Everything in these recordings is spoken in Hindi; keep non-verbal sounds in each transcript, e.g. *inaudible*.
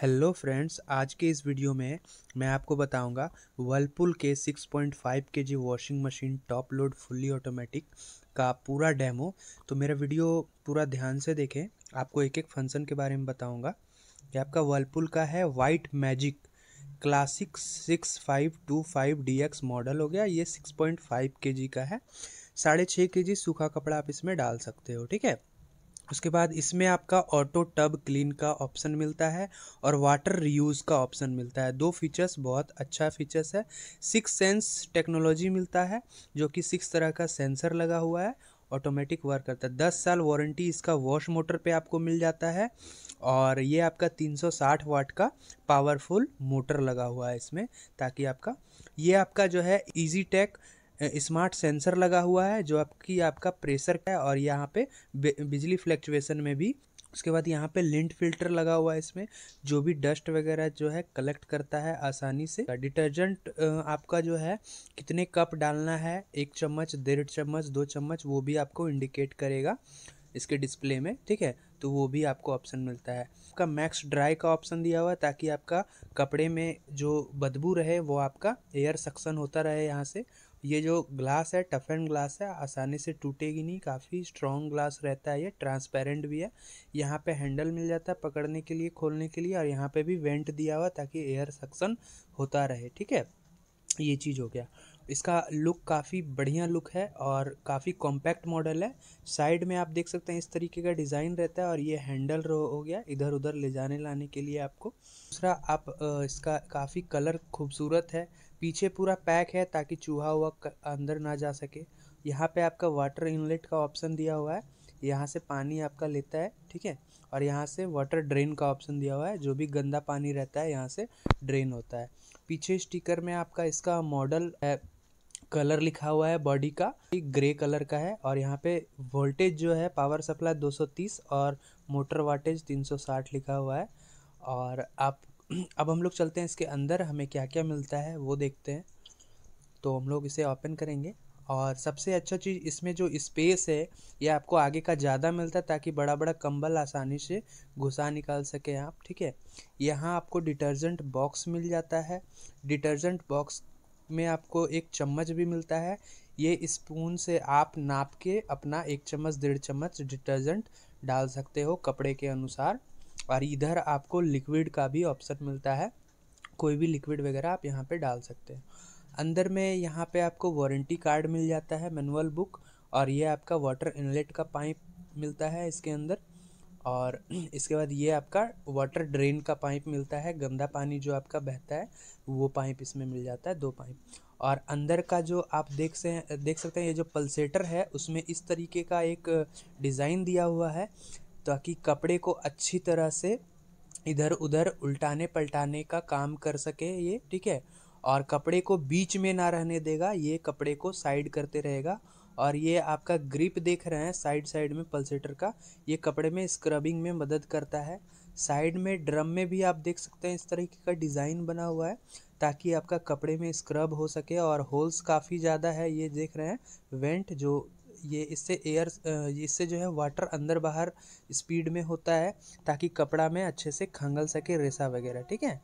हेलो फ्रेंड्स आज के इस वीडियो में मैं आपको बताऊंगा वर्लपुल के 6.5 K G washing machine top load fully automatic का पूरा डेमो तो मेरा वीडियो पूरा ध्यान से देखें आपको एक एक फंक्शन के बारे में बताऊंगा ये आपका वर्लपुल का है white magic classic 6525 DX model हो गया ये सिक्स के जी का है साढ़े छः के जी सूखा कपड़ा आप इसमें डाल सकते हो ठीक है उसके बाद इसमें आपका ऑटो टब क्लीन का ऑप्शन मिलता है और वाटर रीयूज़ का ऑप्शन मिलता है दो फीचर्स बहुत अच्छा फीचर्स है सिक्स सेंस टेक्नोलॉजी मिलता है जो कि सिक्स तरह का सेंसर लगा हुआ है ऑटोमेटिक वर्क करता है दस साल वारंटी इसका वॉश मोटर पे आपको मिल जाता है और ये आपका 360 वाट का पावरफुल मोटर लगा हुआ है इसमें ताकि आपका ये आपका जो है इजी टेक स्मार्ट सेंसर लगा हुआ है जो आपकी आपका प्रेशर है और यहाँ पे बिजली फ्लैक्चुएसन में भी उसके बाद यहाँ पे लिंट फिल्टर लगा हुआ है इसमें जो भी डस्ट वगैरह जो है कलेक्ट करता है आसानी से डिटर्जेंट आपका जो है कितने कप डालना है एक चम्मच डेढ़ चम्मच दो चम्मच वो भी आपको इंडिकेट करेगा इसके डिस्प्ले में ठीक है तो वो भी आपको ऑप्शन मिलता है आपका मैक्स ड्राई का ऑप्शन दिया हुआ है ताकि आपका कपड़े में जो बदबू रहे वो आपका एयर सक्सन होता रहे यहाँ से ये जो ग्लास है टफ एंड ग्लास है आसानी से टूटेगी नहीं काफ़ी स्ट्रॉन्ग ग्लास रहता है ये ट्रांसपेरेंट भी है यहाँ पे हैंडल मिल जाता है पकड़ने के लिए खोलने के लिए और यहाँ पे भी वेंट दिया हुआ ताकि एयर सक्सन होता रहे ठीक है ये चीज़ हो गया इसका लुक काफ़ी बढ़िया लुक है और काफ़ी कॉम्पैक्ट मॉडल है साइड में आप देख सकते हैं इस तरीके का डिज़ाइन रहता है और ये हैंडल हो गया इधर उधर ले जाने लाने के लिए आपको दूसरा आप इसका काफ़ी कलर खूबसूरत है पीछे पूरा पैक है ताकि चूहा हुआ अंदर ना जा सके यहाँ पे आपका वाटर इनलेट का ऑप्शन दिया हुआ है यहाँ से पानी आपका लेता है ठीक है और यहाँ से वाटर ड्रेन का ऑप्शन दिया हुआ है जो भी गंदा पानी रहता है यहाँ से ड्रेन होता है पीछे स्टिकर में आपका इसका मॉडल कलर लिखा हुआ है बॉडी का ग्रे कलर का है और यहाँ पे वोल्टेज जो है पावर सप्लाई 230 और मोटर वाटेज 360 लिखा हुआ है और आप अब हम लोग चलते हैं इसके अंदर हमें क्या क्या मिलता है वो देखते हैं तो हम लोग इसे ओपन करेंगे और सबसे अच्छा चीज़ इसमें जो स्पेस है ये आपको आगे का ज़्यादा मिलता है ताकि बड़ा बड़ा कंबल आसानी से घुसा निकाल सकें आप ठीक है यहाँ आपको डिटर्जेंट बॉक्स मिल जाता है डिटर्जेंट बॉक्स में आपको एक चम्मच भी मिलता है ये स्पून से आप नाप के अपना एक चम्मच डेढ़ चम्मच डिटर्जेंट डाल सकते हो कपड़े के अनुसार और इधर आपको लिक्विड का भी ऑप्शन मिलता है कोई भी लिक्विड वगैरह आप यहाँ पे डाल सकते हैं अंदर में यहाँ पे आपको वारंटी कार्ड मिल जाता है मैनुअल बुक और ये आपका वाटर इनलेट का पाइप मिलता है इसके अंदर और *clears throat* इसके बाद ये आपका वाटर ड्रेन का पाइप मिलता है गंदा पानी जो आपका बहता है वो पाइप इसमें मिल जाता है दो पाइप और अंदर का जो आप देख से देख सकते हैं ये जो पल्सेटर है उसमें इस तरीके का एक डिज़ाइन दिया हुआ है ताकि कपड़े को अच्छी तरह से इधर उधर उल्टाने पलटाने का काम कर सके ये ठीक है और कपड़े को बीच में ना रहने देगा ये कपड़े को साइड करते रहेगा और ये आपका ग्रिप देख रहे हैं साइड साइड में पल्सेटर का ये कपड़े में स्क्रबिंग में मदद करता है साइड में ड्रम में भी आप देख सकते हैं इस तरीके का डिज़ाइन बना हुआ है ताकि आपका कपड़े में स्क्रब हो सके और होल्स काफ़ी ज़्यादा है ये देख रहे हैं वेंट जो ये इससे एयर इससे जो है वाटर अंदर बाहर स्पीड में होता है ताकि कपड़ा में अच्छे से खंगल सके रेसा वगैरह ठीक है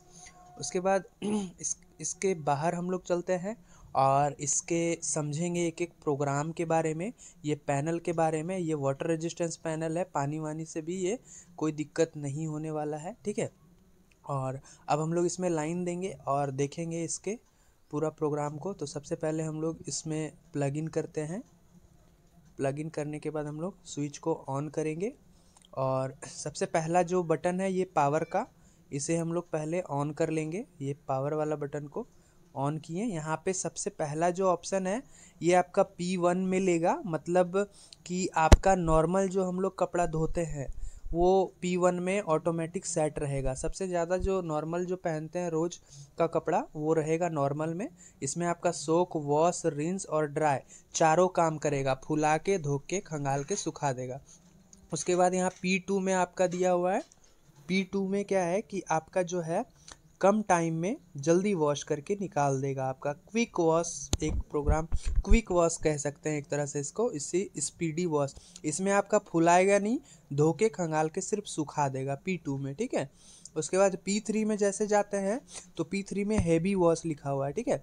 उसके बाद *clears throat* इस इसके बाहर हम लोग चलते हैं और इसके समझेंगे एक एक प्रोग्राम के बारे में ये पैनल के बारे में ये वाटर रेजिस्टेंस पैनल है पानी वानी से भी ये कोई दिक्कत नहीं होने वाला है ठीक है और अब हम लोग इसमें लाइन देंगे और देखेंगे इसके पूरा प्रोग्राम को तो सबसे पहले हम लोग इसमें प्लग इन करते हैं प्लग इन करने के बाद हम लोग स्विच को ऑन करेंगे और सबसे पहला जो बटन है ये पावर का इसे हम लोग पहले ऑन कर लेंगे ये पावर वाला बटन को ऑन किए यहाँ पे सबसे पहला जो ऑप्शन है ये आपका P1 में लेगा मतलब कि आपका नॉर्मल जो हम लोग कपड़ा धोते हैं वो पी वन में ऑटोमेटिक सेट रहेगा सबसे ज़्यादा जो नॉर्मल जो पहनते हैं रोज़ का कपड़ा वो रहेगा नॉर्मल में इसमें आपका सोक वॉश रिंस और ड्राई चारों काम करेगा फुला के धो के खंगाल के सुखा देगा उसके बाद यहाँ पी टू में आपका दिया हुआ है पी टू में क्या है कि आपका जो है कम टाइम में जल्दी वॉश करके निकाल देगा आपका क्विक वॉश एक प्रोग्राम क्विक वॉश कह सकते हैं एक तरह से इसको इससे स्पीडी वॉश इसमें आपका फुलाएगा नहीं धो के खंगाल के सिर्फ सुखा देगा पी टू में ठीक है उसके बाद पी थ्री में जैसे जाते हैं तो पी थ्री में हैवी वॉश लिखा हुआ है ठीक है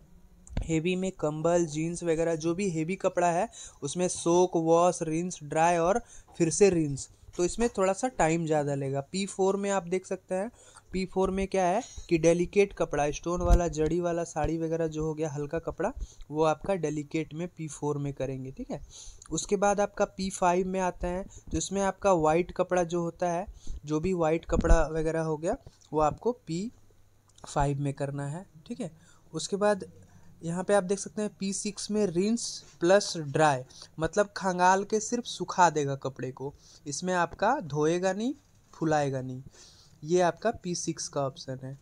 हेवी में कंबल जीन्स वगैरह जो भी हेवी कपड़ा है उसमें सोक वॉश रिंस ड्राई और फिर से रिंस तो इसमें थोड़ा सा टाइम ज़्यादा लेगा पी फोर में आप देख सकते हैं पी फोर में क्या है कि डेलिकेट कपड़ा स्टोन वाला जड़ी वाला साड़ी वगैरह जो हो गया हल्का कपड़ा वो आपका डेलिकेट में पी फोर में करेंगे ठीक है उसके बाद आपका पी फाइव में आता है तो इसमें आपका वाइट कपड़ा जो होता है जो भी वाइट कपड़ा वगैरह हो गया वो आपको पी फाइव में करना है ठीक है उसके बाद यहाँ पे आप देख सकते हैं पी सिक्स में रिंस प्लस ड्राई मतलब खंगाल के सिर्फ सुखा देगा कपड़े को इसमें आपका धोएगा नहीं फुलाएगा नहीं ये आपका पी सिक्स का ऑप्शन है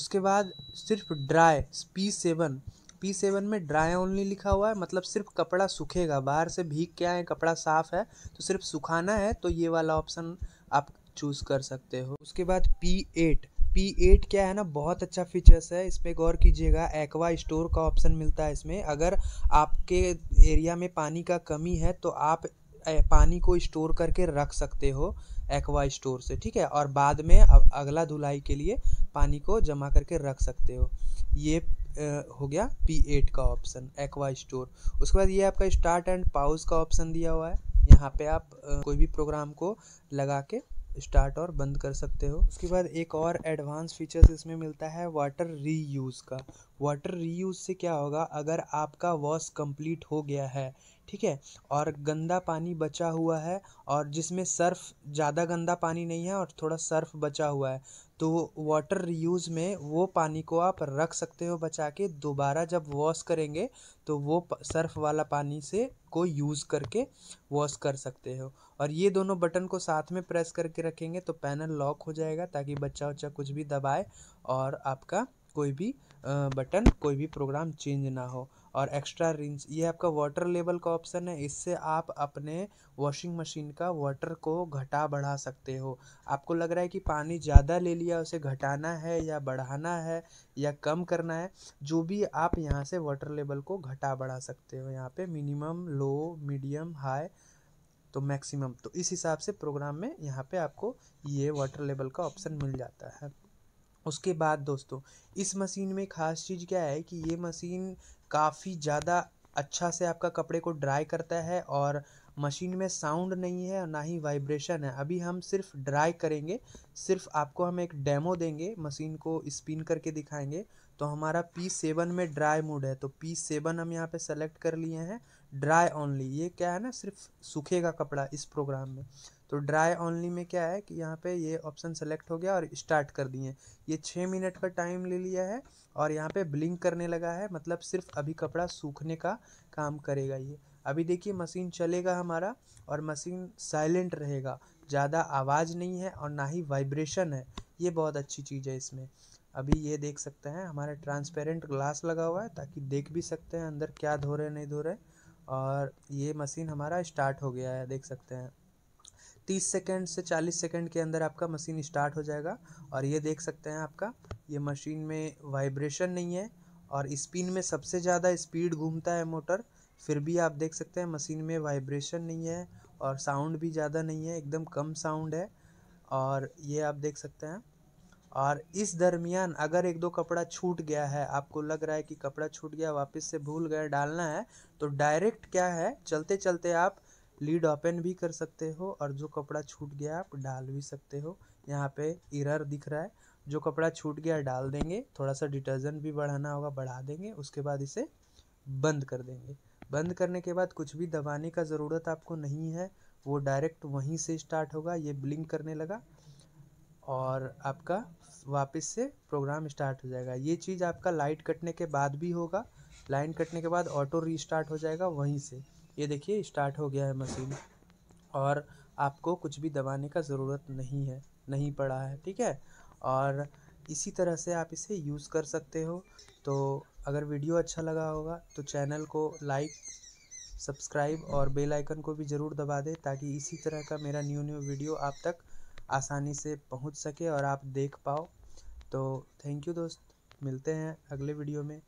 उसके बाद सिर्फ dry P seven P seven में ड्राई ओनली लिखा हुआ है मतलब सिर्फ कपड़ा सूखेगा बाहर से भीग के आए कपड़ा साफ़ है तो सिर्फ सुखाना है तो ये वाला ऑप्शन आप चूज़ कर सकते हो उसके बाद पी एट पी एट क्या है ना बहुत अच्छा फीचर्स है इस पर गौर कीजिएगा एक्वा स्टोर का ऑप्शन मिलता है इसमें अगर आपके एरिया में पानी का कमी है तो आप पानी को स्टोर करके रख सकते हो एक्वा स्टोर से ठीक है और बाद में अगला धुलाई के लिए पानी को जमा करके रख सकते हो ये हो गया पी एट का ऑप्शन एक्वा स्टोर उसके बाद ये आपका स्टार्ट एंड पाउज का ऑप्शन दिया हुआ है यहाँ पे आप कोई भी प्रोग्राम को लगा के स्टार्ट और बंद कर सकते हो उसके बाद एक और एडवांस फीचर्स इसमें मिलता है वाटर रीयूज़ का वाटर रीयूज़ से क्या होगा अगर आपका वॉश कंप्लीट हो गया है ठीक है और गंदा पानी बचा हुआ है और जिसमें सर्फ ज़्यादा गंदा पानी नहीं है और थोड़ा सर्फ बचा हुआ है तो वाटर रीयूज़ में वो पानी को आप रख सकते हो बचा के दोबारा जब वॉश करेंगे तो वो सर्फ़ वाला पानी से को यूज़ करके वॉश कर सकते हो और ये दोनों बटन को साथ में प्रेस करके रखेंगे तो पैनल लॉक हो जाएगा ताकि बच्चा उच्चा कुछ भी दबाए और आपका कोई भी बटन कोई भी प्रोग्राम चेंज ना हो और एक्स्ट्रा रिंच ये आपका वाटर लेवल का ऑप्शन है इससे आप अपने वॉशिंग मशीन का वाटर को घटा बढ़ा सकते हो आपको लग रहा है कि पानी ज़्यादा ले लिया उसे घटाना है या बढ़ाना है या कम करना है जो भी आप यहाँ से वाटर लेवल को घटा बढ़ा सकते हो यहाँ पे मिनिमम लो मीडियम हाई तो मैक्सिमम तो इस हिसाब से प्रोग्राम में यहाँ पर आपको ये वाटर लेवल का ऑप्शन मिल जाता है उसके बाद दोस्तों इस मशीन में ख़ास चीज़ क्या है कि ये मशीन काफ़ी ज़्यादा अच्छा से आपका कपड़े को ड्राई करता है और मशीन में साउंड नहीं है ना ही वाइब्रेशन है अभी हम सिर्फ ड्राई करेंगे सिर्फ आपको हम एक डेमो देंगे मशीन को स्पिन करके दिखाएंगे तो हमारा पी सेवन में ड्राई मोड है तो पी सेवन हम यहाँ पे सेलेक्ट कर लिए हैं ड्राई ओनली ये क्या है ना सिर्फ सूखेगा कपड़ा इस प्रोग्राम में तो ड्राई ओनली में क्या है कि यहाँ पे ये ऑप्शन सेलेक्ट हो गया और स्टार्ट कर दिए ये छः मिनट का टाइम ले लिया है और यहाँ पे ब्लिंक करने लगा है मतलब सिर्फ अभी कपड़ा सूखने का काम करेगा ये अभी देखिए मशीन चलेगा हमारा और मशीन साइलेंट रहेगा ज़्यादा आवाज़ नहीं है और ना ही वाइब्रेशन है ये बहुत अच्छी चीज़ है इसमें अभी ये देख सकते हैं हमारा ट्रांसपेरेंट ग्लास लगा हुआ है ताकि देख भी सकते हैं अंदर क्या धो रहे नहीं धो रहे और ये मशीन हमारा स्टार्ट हो गया है देख सकते हैं तीस सेकेंड से चालीस सेकेंड के अंदर आपका मशीन स्टार्ट हो जाएगा और ये देख सकते हैं आपका ये मशीन में वाइब्रेशन नहीं है और स्पिन में सबसे ज़्यादा स्पीड घूमता है मोटर फिर भी आप देख सकते हैं मशीन में वाइब्रेशन नहीं है और साउंड भी ज़्यादा नहीं है एकदम कम साउंड है और ये आप देख सकते हैं और इस दरमियान अगर एक दो कपड़ा छूट गया है आपको लग रहा है कि कपड़ा छूट गया वापस से भूल गए डालना है तो डायरेक्ट क्या है चलते चलते आप लीड ओपन भी कर सकते हो और जो कपड़ा छूट गया आप डाल भी सकते हो यहाँ पे इरर दिख रहा है जो कपड़ा छूट गया डाल देंगे थोड़ा सा डिटर्जेंट भी बढ़ाना होगा बढ़ा देंगे उसके बाद इसे बंद कर देंगे बंद करने के बाद कुछ भी दबाने का ज़रूरत आपको नहीं है वो डायरेक्ट वहीं से स्टार्ट होगा ये ब्लिंक करने लगा और आपका वापस से प्रोग्राम स्टार्ट हो जाएगा ये चीज़ आपका लाइट कटने के बाद भी होगा लाइन कटने के बाद ऑटो रीस्टार्ट हो जाएगा वहीं से ये देखिए स्टार्ट हो गया है मशीन और आपको कुछ भी दबाने का ज़रूरत नहीं है नहीं पड़ा है ठीक है और इसी तरह से आप इसे यूज़ कर सकते हो तो अगर वीडियो अच्छा लगा होगा तो चैनल को लाइक सब्सक्राइब और बेल आइकन को भी ज़रूर दबा दें ताकि इसी तरह का मेरा न्यू न्यू वीडियो आप तक आसानी से पहुंच सके और आप देख पाओ तो थैंक यू दोस्त मिलते हैं अगले वीडियो में